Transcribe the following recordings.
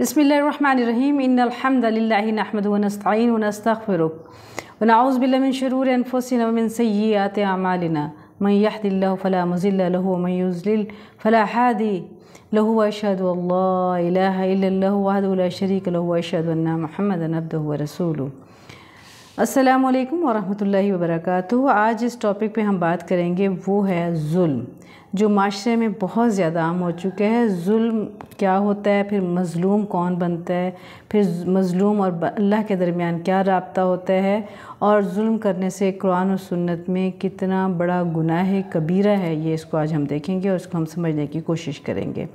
بسم الله الرحمن الرحيم إن الحمد لله نحمده ونستعين ونستغفره ونعوذ بالله من شرور أنفسنا ومن سيئات أعمالنا من يهد الله فلا مزل له ومن يزلل فلا هادي له وأشهد الله إله إلا الله وحده لا شريك له وأشهد أن محمدا عبده ورسوله अस्सलाम वालेकुम वरहमतुल्लाहि वबरकू आज इस टॉपिक पे हम बात करेंगे वो है जुल्म जो माशरे में बहुत ज़्यादा आम हो चुका है जुल्म क्या होता है फिर मज़लूम कौन बनता है फिर मज़लूम और अल्लाह के दरमियान क्या रबता होता है और जुल्म करने से कुरान और सुन्नत में कितना बड़ा गुनाह है कबीरा है ये इसको आज हम देखेंगे और इसको हम समझने की कोशिश करेंगे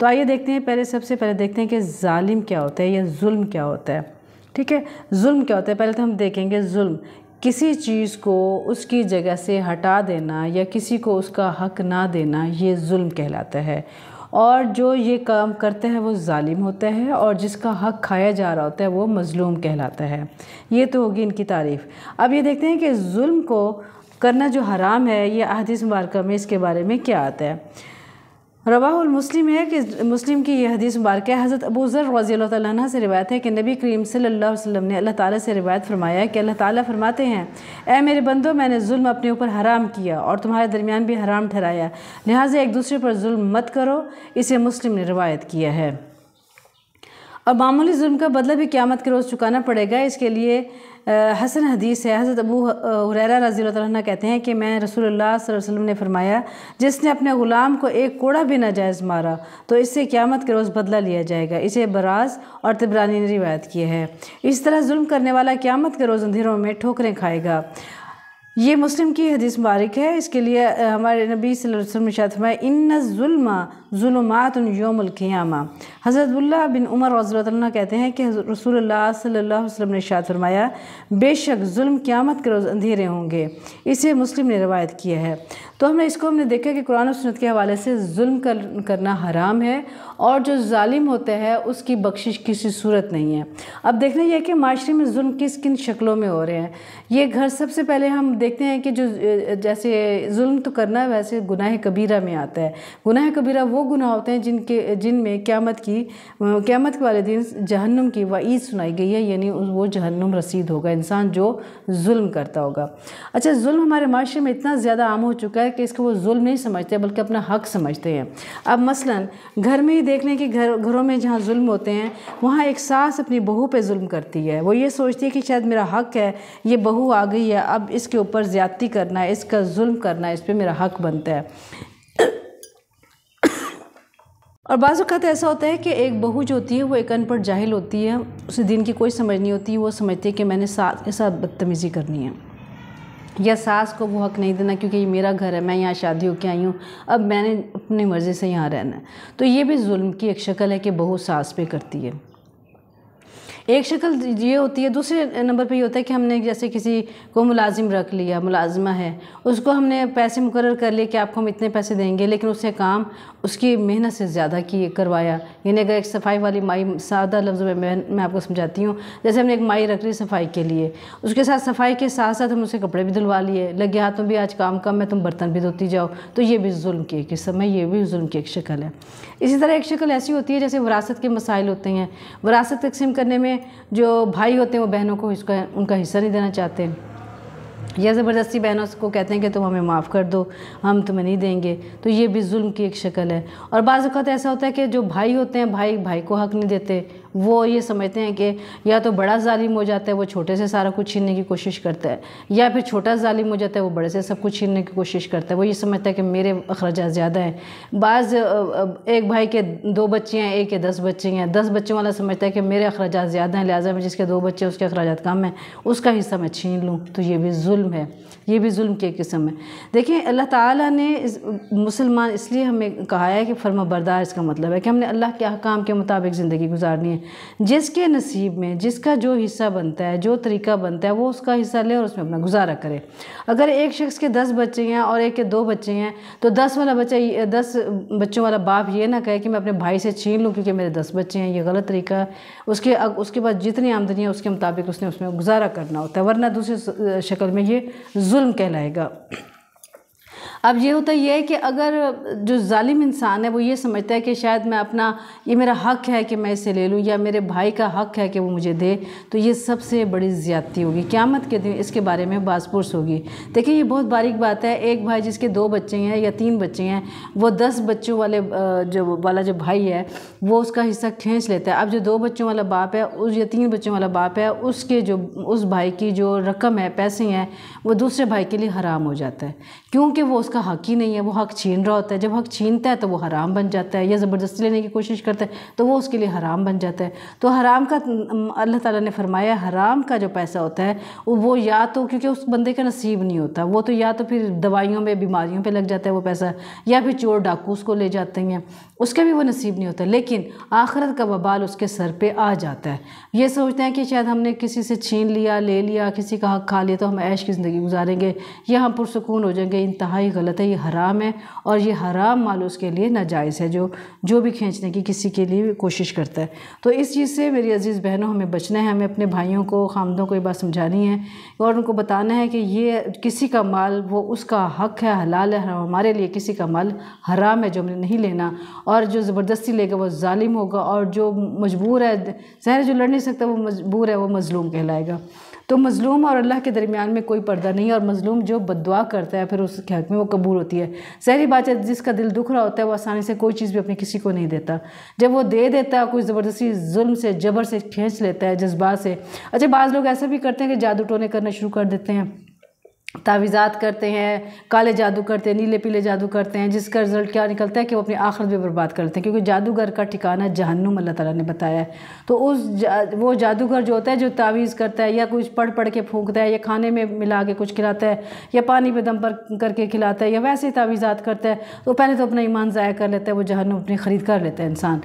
तो आइए देखते हैं पहले सबसे पहले देखते हैं कि ालिम क्या होता है या जुल्म क्या होता है ठीक है जुल्म क्या होता है पहले तो हम देखेंगे जुल्म किसी चीज़ को उसकी जगह से हटा देना या किसी को उसका हक ना देना ये जुल्म कहलाता है और जो ये काम करते हैं वो ालिम होता है और जिसका हक खाया जा रहा होता है वो मज़लूम कहलाता है ये तो होगी इनकी तारीफ़ अब ये देखते हैं कि जुल्म को करना जो हराम है ये अहदीस मुबारक में इसके बारे में क्या आता है रवाहुल मुस्लिम है कि मुस्लिम की यह हदीस मुबारक है हज़रत अबू ज़र रज़ी तह से रिवायत है कि नबी करीम सल्लल्लाहु अलैहि वसल्लम ने अल्लाह ताला से रिवायत फरमाया कि अल्लाह ताला फरमाते हैं ए मेरे बंदो मैंने जुल्म अपने ऊपर हराम किया और तुम्हारे दरमियान भी हराम ठहराया लिहाजा एक दूसरे पर जुल्म मत करो इसे मुस्लिम ने रिवायत किया है और मामूली जुर्म का बदला भी क़्यामत के रोज़ चुकाना पड़ेगा इसके लिए हसन हदीस है हज़रत अबू हुररा रजी तह कहते हैं कि मैं रसूलुल्लाह वसल्लम ने फरमाया जिसने अपने ग़ुलाम को एक कोड़ा भी नाजायज़ मारा तो इससे क़्यामत के रोज़ बदला लिया जाएगा इसे बराज और तिबरानी ने रिवायत की है इस तरह जुल्म करने वाला क़्यामत के रोज़ अंधेरों में ठोकरें खाएगा ये मुस्लिम की हदीस मुबारक है इसके लिए हमारे नबी वसल्लम ने शायद फरमाया इन जुल्मा जुलमात योमक़ियामा हज़रतुल्ला बिन उमर रज़ल्ला कहते हैं कि रसूल सल्ला वसम ने शाद फरमाया बेशक जुल्म क़्यामत के रोज़ अंधेरे होंगे इसे मुस्लिम ने रवायत किया है तो हमने इसको हमने देखा कि कुरान सनत सुनत के हवाले से जुल्म कर, करना हराम है और जो ालिम होता है उसकी बख्शिश किसी सूरत नहीं है अब देखना यह कि माशरे में जुल्म किस किन शक्लों में हो रहे हैं ये घर सबसे पहले हम देखते हैं कि जो जैसे जुल्म तो करना है वैसे गुनाह कबीरा में आता है गुनाह कबीरा वो गुनाह होते हैं जिनके जिनमें क़्यामत की क़्यामत वाले दिन जहन्नुम की वईद सुनाई गई है यानी वो जहन्नुम रसीद होगा इंसान जो जुल्म करता होगा अच्छा जुल्म हमारे माशरे में इतना ज़्यादा आम हो चुका है कि इसको वो जुल्म नहीं समझते बल्कि अपना हक समझते हैं अब मसलन घर में ही देख लें कि घर घरों में जहाँ जुल्म होते हैं वहाँ एक सास अपनी बहू पर जुल्म करती है वो ये सोचती है कि शायद मेरा हक है ये बहू आ गई है अब इसके ऊपर ज़्यादती करना इसका जुल्म करना इस पर मेरा हक बनता है और बाज़त ऐसा होता है कि एक बहू जो होती है वो एक अनपढ़ जाहिल होती है उसे दिन की कोई समझ नहीं होती वो समझती है कि मैंने सास के साथ बदतमीज़ी करनी है या सास को वो हक नहीं देना क्योंकि ये मेरा घर है मैं यहाँ शादी होकर आई हूँ अब मैंने अपनी मर्ज़ी से यहाँ रहना है तो ये भी जुल्म की एक शक्ल है कि बहू सास पे करती है एक शक्ल ये होती है दूसरे नंबर पे ये होता है कि हमने जैसे किसी को मुलाजिम रख लिया मुलाजमा है उसको हमने पैसे मुकर कर लिए कि आपको हम इतने पैसे देंगे लेकिन उसने काम उसकी मेहनत से ज़्यादा की करवाया यानी अगर एक सफाई वाली माई सादा लफ्ज़ में मैं, मैं आपको समझाती हूँ जैसे हमने एक माई रख ली सफाई के लिए उसके साथ सफाई के साथ साथ हम उसे कपड़े भी धुलवा लिए लगे हाथ में भी आज काम कम है तुम बर्तन भी धोती जाओ तो ये भी जुल्म की एक समय ये भी जुल्म की एक शक्ल है इसी तरह एक शक्ल ऐसी होती है जैसे वरासत के मसाइल होते हैं वरासत तकसीम करने में में जो भाई होते हैं वो बहनों को इसका उनका हिस्सा नहीं देना चाहते या ज़बरदस्ती बहनों को कहते हैं कि तुम हमें माफ़ कर दो हम तुम्हें नहीं देंगे तो ये भी जुल्म की एक शक्ल है और बाज़ अवत ऐसा होता है कि जो भाई होते हैं भाई भाई को हक नहीं देते वो ये समझते हैं कि या तो बड़ा ालिम हो जाता है वो छोटे से सारा कुछ छीनने की कोशिश करता है या फिर छोटा ालिम हो जाता है वो बड़े से सब कुछ छीनने की कोशिश करता है वो ये समझता है कि मेरे अखराज ज़्यादा हैं बाज़ एक भाई के दो बच्चे हैं एक के दस बच्चे हैं दस बच्चों वाला समझता है कि मेरे अखराज ज़्यादा हैं लिहाजा में जिसके दो बच्चे उसके अखराज कम हैं उसका हिस्सा मैं छीन लूँ तो ये भी म है ये भी जुल्म की किस्म है देखिए अल्लाह ताला ने इस मुसलमान इसलिए हमें कहा है कि फर्मा बरदार इसका मतलब है कि हमने अल्लाह के अहकाम के मुताबिक ज़िंदगी गुजारनी है जिसके नसीब में जिसका जो हिस्सा बनता है जो तरीका बनता है वो उसका हिस्सा ले और उसमें अपना गुजारा करे अगर एक शख्स के दस बच्चे हैं और एक के दो बच्चे हैं तो दस वाला बच्चा दस बच्चों वाला बाप ये ना कहे कि मैं अपने भाई से छीन लूँ क्योंकि मेरे दस बच्चे हैं ये गलत तरीका है उसके उसके पास जितनी आमदनी है उसके मुताबिक उसने उसमें गुजारा करना होता है वरना दूसरी शक्ल में ये जुल्म कहलाएगा अब ये होता यह है कि अगर जो ालिम इंसान है वो ये समझता है कि शायद मैं अपना ये मेरा हक है कि मैं इसे ले लूँ या मेरे भाई का हक है कि वो मुझे दे तो ये सबसे बड़ी ज़्यादती होगी क्यामत के दिन इसके बारे में बासपुरस होगी देखिए ये बहुत बारीक बात है एक भाई जिसके दो बच्चे हैं या तीन बच्चे हैं वो दस बच्चों वाले जो वाला जो भाई है वो उसका हिस्सा खींच लेता है अब जो दो बच्चों वाला बाप है उस या तीन बच्चों वाला बाप है उसके जो उस भाई की जो रकम है पैसे हैं वो दूसरे भाई के लिए हराम हो जाता है क्योंकि वो उसका हक ही नहीं है वो हक छीन रहा होता है जब हक छीनता है तो वो हराम बन जाता है या ज़बरदस्ती लेने की कोशिश करता है तो वो उसके लिए हराम बन जाता है तो हराम का अल्लाह ताला ने फरमाया हराम का जो पैसा होता है वो या तो क्योंकि उस बंदे का नसीब नहीं होता वो तो या तो फिर दवाइयों में बीमारियों पर लग जाता है वो पैसा या फिर चोर डाकू उसको ले जाते हैं उसका भी वो नसीब नहीं होता लेकिन आख़रत का वबाल उसके सर पर आ जाता है ये सोचते हैं कि शायद हमने किसी से छीन लिया ले लिया किसी का हक खा लिया तो हम ऐश की ज़िंदगी गुजारेंगे या हम पुरसकून हो जाएंगे इंतहाई गलत है ये हराम है और ये हराम माल उसके लिए नाजायज़ है जो जो भी खींचने की किसी के लिए कोशिश करता है तो इस चीज़ से मेरी अज़ीज़ बहनों हमें बचना है हमें अपने भाइयों को खामदों को ये बात समझानी है और उनको बताना है कि ये किसी का माल वो उसका हक है हलाल है हमारे लिए किसी का माल हराम है जो हमने नहीं लेना और जो ज़बरदस्ती लेगा वो ालिम होगा और जो मजबूर है जहर जो लड़ नहीं सकता वो मजबूर है वो मज़लूम कहलाएगा तो मज़लूम और अल्लाह के दरमियान में कोई पर्दा नहीं और मज़लूम जो बदवा करता है फिर उसके हक में वो कबूल होती है जहरी बात है जिसका दिल दुख रहा होता है वो आसानी से कोई चीज़ भी अपने किसी को नहीं देता जब वो दे देता है कोई ज़बरदस्ती जुल्म से जबर से खींच लेता है जज्बा से अच्छा बाज़ लोग ऐसा भी करते हैं कि जादू टोने करना शुरू कर देते हैं तावीज़ात करते हैं काले जादू करते हैं नीले पीले जादू करते हैं जिसका रिज़ल्ट क्या निकलता है कि वो अपनी आखिरत भी बर्बाद करते हैं क्योंकि जादूगर का ठिकाना जहन्नुम अल्लाह ताला ने बताया है तो उस जा, वो जादूगर जो होता है जो तावीज़ करता है या कुछ पढ़ पढ़ के फूंकता है या खाने में मिला के कुछ खिलाता है या पानी पर दम पर करके खिलाता है या वैसे ही तावीज़ात करता है तो पहले तो अपना ईमान ज़ाया कर लेता है वो जहन्नुम अपनी ख़रीद कर लेता है इंसान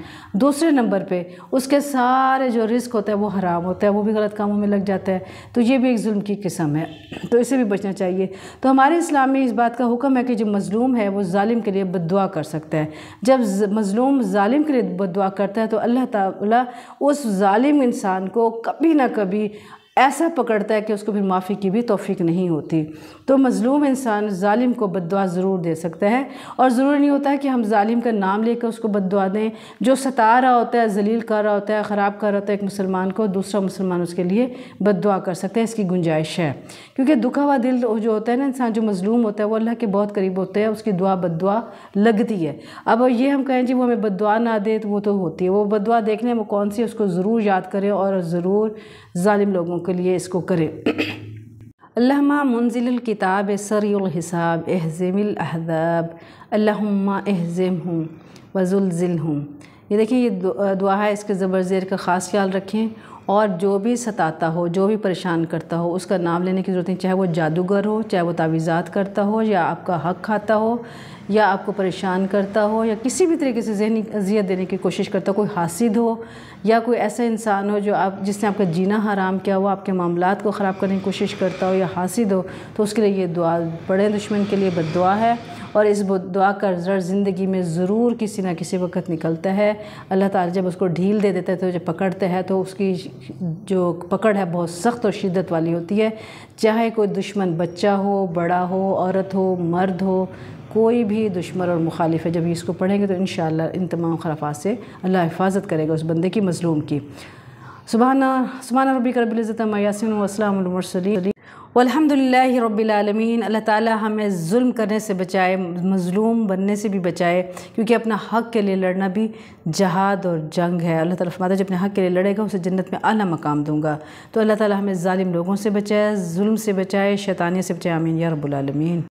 दूसरे नंबर पर उसके सारे जो रिस्क होता है वो हराम होता है वो भी गलत कामों में लग जाता है तो ये भी एक जुल्म की किस्म है तो इसे भी बचना चाहिए तो हमारे इस्लाम में इस बात का हुक्म है कि जो मज़लूम है वो ालिम के लिए बदुआ कर सकता है जब मज़लूम ालिम के लिए बदुआ करता है तो अल्लाह ताली उस ालिम इंसान को कभी ना कभी ऐसा पकड़ता है कि उसको फिर माफ़ी की भी तोफ़ी नहीं होती तो मज़लूम इंसान ालिम को बदवा ज़रूर दे सकता है और ज़रूरी नहीं होता है कि हम ालिम का नाम लेकर उसको बदवा दें जो सता रहा होता है जलील कर रहा होता है ख़राब कर रहा होता है एक मुसलमान को दूसरा मुसलमान उसके लिए बदवा कर सकता है इसकी गुंजाइश है क्योंकि दुखा हुआ दिल जो होता है ना इंसान जो मज़लूम होता है वो अल्लाह के बहुत करीब होता है उसकी दुआ बदवा लगती है अब ये हम कहें जी वो हमें बदवा ना दे तो वो तो होती है वो बदवा देखने में कौन सी उसको ज़रूर याद करें और ज़रूर ालिम लोगों को के लिए इसको करें अल्लाह मुंजिल किताब सरहिसाब एहज़िमिल अहदाब अल्लाहुम्मा एहज़िम हूँ वज़ुलज़िल हूँ ये देखिए ये दुआ है इसके ज़बर ज़ेर का ख़ास ख्याल रखें और जो भी सताता हो जो भी परेशान करता हो उसका नाम लेने की ज़रूरत नहीं चाहे वो जादूगर हो चाहे वो तावीज़ात करता हो या आपका हक खाता हो या आपको परेशान करता हो या किसी भी तरीके से जहनी अजियत देने की कोशिश करता हो कोई हासिद हो या कोई ऐसा इंसान हो जो आप जिसने आपका जीना हराम किया हो आपके मामला को ख़राब करने की कोशिश करता हो या हासिद हो तो उसके लिए ये दुआ बड़े दुश्मन के लिए बद है और इस दुआ का ज़र ज़िंदगी में ज़रूर किसी ना किसी वक्त निकलता है अल्लाह ताला जब उसको ढील दे देता है तो जब पकड़ते हैं तो उसकी जो पकड़ है बहुत सख्त और शिद्दत वाली होती है चाहे कोई दुश्मन बच्चा हो बड़ा हो औरत हो मर्द हो कोई भी दुश्मन और मुखालिफ है जब ये इसको पढ़ेंगे तो इन इन तमाम खराफा से अल्लाह हिफाजत करेगा उस बंदे की मज़लूम की सुबहाना सुबहाना रबी करबिलज़त यासिन वसलमसली अलहमदिल्ला रबालमीन अल्लाह ताली हमें जुल्म करने से बचाए मज़लूम बनने से भी बचाए क्योंकि अपना हक़ के लिए लड़ना भी जहाद और जंग है अल्लाह ताला माता जब अपने हक़ के लिए लड़ेगा उसे जन्नत में आला मकाम दूंगा तो अल्लाह ताली हमें ालिम लोगों से बचाए जुल्म से बचाए शैतानिया से बचाए अमीन या रबालमीन